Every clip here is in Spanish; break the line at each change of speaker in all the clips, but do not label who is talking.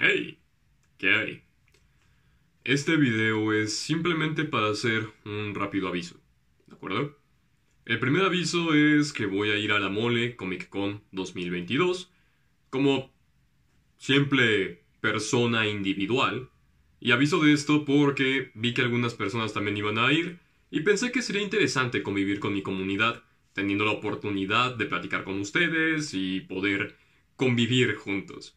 ¡Hey! ¿Qué hay? Este video es simplemente para hacer un rápido aviso, ¿de acuerdo? El primer aviso es que voy a ir a la Mole Comic Con 2022 como siempre persona individual. Y aviso de esto porque vi que algunas personas también iban a ir y pensé que sería interesante convivir con mi comunidad, teniendo la oportunidad de platicar con ustedes y poder convivir juntos.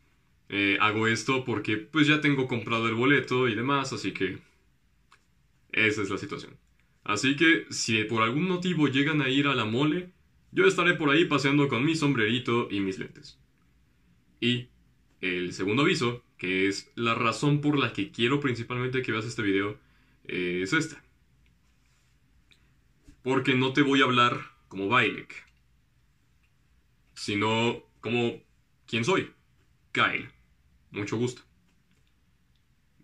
Eh, hago esto porque pues ya tengo comprado el boleto y demás, así que esa es la situación. Así que si por algún motivo llegan a ir a la mole, yo estaré por ahí paseando con mi sombrerito y mis lentes. Y el segundo aviso, que es la razón por la que quiero principalmente que veas este video, eh, es esta. Porque no te voy a hablar como Bailek, sino como quién soy, Kyle. Mucho gusto.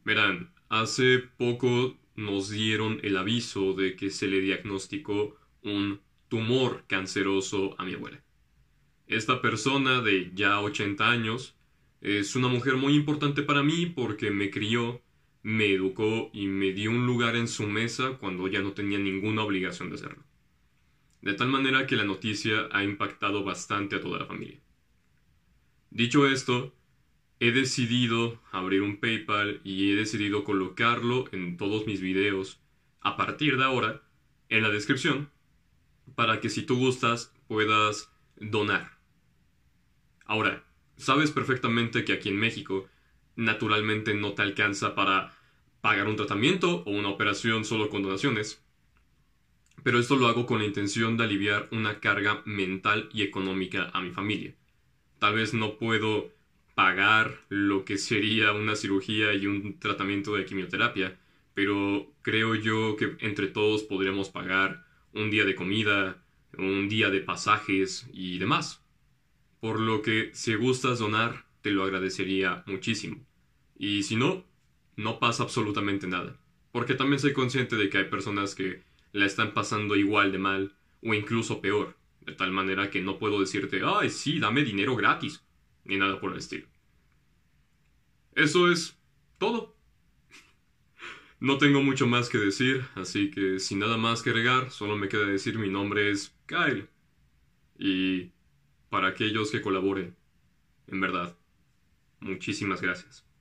Verán, hace poco nos dieron el aviso de que se le diagnosticó un tumor canceroso a mi abuela. Esta persona de ya 80 años es una mujer muy importante para mí porque me crió, me educó y me dio un lugar en su mesa cuando ya no tenía ninguna obligación de hacerlo. De tal manera que la noticia ha impactado bastante a toda la familia. Dicho esto, he decidido abrir un PayPal y he decidido colocarlo en todos mis videos a partir de ahora en la descripción para que si tú gustas puedas donar. Ahora, sabes perfectamente que aquí en México naturalmente no te alcanza para pagar un tratamiento o una operación solo con donaciones, pero esto lo hago con la intención de aliviar una carga mental y económica a mi familia. Tal vez no puedo pagar lo que sería una cirugía y un tratamiento de quimioterapia, pero creo yo que entre todos podremos pagar un día de comida, un día de pasajes y demás. Por lo que si gustas donar, te lo agradecería muchísimo. Y si no, no pasa absolutamente nada. Porque también soy consciente de que hay personas que la están pasando igual de mal o incluso peor. De tal manera que no puedo decirte, ay, sí, dame dinero gratis ni nada por el estilo. Eso es todo. No tengo mucho más que decir, así que sin nada más que regar, solo me queda decir mi nombre es Kyle. Y para aquellos que colaboren, en verdad, muchísimas gracias.